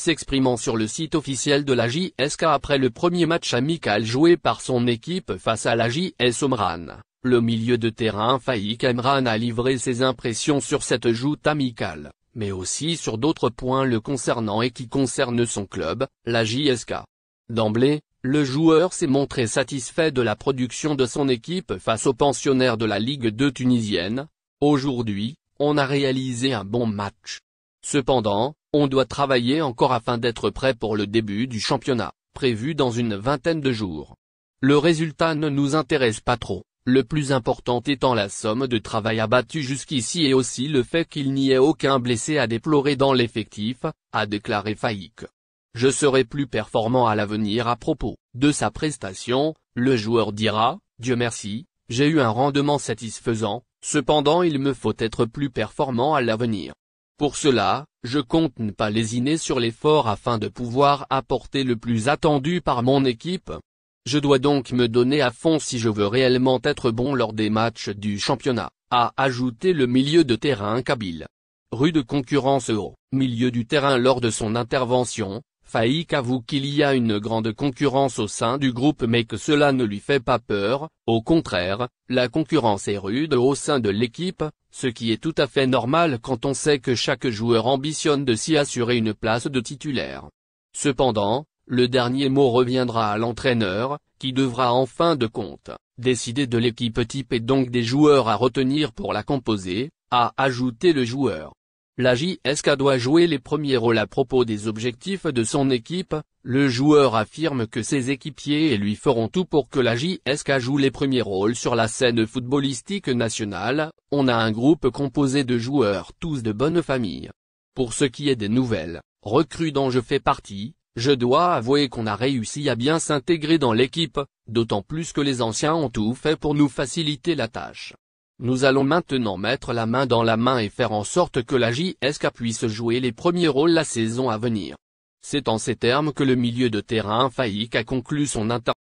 s'exprimant sur le site officiel de la JSK après le premier match amical joué par son équipe face à la JS Omran. Le milieu de terrain Faïk Emran a livré ses impressions sur cette joute amicale, mais aussi sur d'autres points le concernant et qui concernent son club, la JSK. D'emblée, le joueur s'est montré satisfait de la production de son équipe face aux pensionnaires de la Ligue 2 tunisienne. Aujourd'hui, on a réalisé un bon match. Cependant, on doit travailler encore afin d'être prêt pour le début du championnat, prévu dans une vingtaine de jours. Le résultat ne nous intéresse pas trop, le plus important étant la somme de travail abattu jusqu'ici et aussi le fait qu'il n'y ait aucun blessé à déplorer dans l'effectif, a déclaré Faïk. Je serai plus performant à l'avenir à propos de sa prestation, le joueur dira, Dieu merci, j'ai eu un rendement satisfaisant, cependant il me faut être plus performant à l'avenir. Pour cela, je compte ne pas lésiner sur l'effort afin de pouvoir apporter le plus attendu par mon équipe. Je dois donc me donner à fond si je veux réellement être bon lors des matchs du championnat, a ajouté le milieu de terrain kabyle. Rude concurrence au milieu du terrain lors de son intervention, Faïk avoue qu'il y a une grande concurrence au sein du groupe mais que cela ne lui fait pas peur, au contraire, la concurrence est rude au sein de l'équipe, ce qui est tout à fait normal quand on sait que chaque joueur ambitionne de s'y assurer une place de titulaire. Cependant, le dernier mot reviendra à l'entraîneur, qui devra en fin de compte, décider de l'équipe type et donc des joueurs à retenir pour la composer, a ajouté le joueur. La JSK doit jouer les premiers rôles à propos des objectifs de son équipe, le joueur affirme que ses équipiers et lui feront tout pour que la JSK joue les premiers rôles sur la scène footballistique nationale, on a un groupe composé de joueurs tous de bonne famille. Pour ce qui est des nouvelles, recrues dont je fais partie, je dois avouer qu'on a réussi à bien s'intégrer dans l'équipe, d'autant plus que les anciens ont tout fait pour nous faciliter la tâche. Nous allons maintenant mettre la main dans la main et faire en sorte que la JSK puisse jouer les premiers rôles la saison à venir. C'est en ces termes que le milieu de terrain Faïk a conclu son intervention.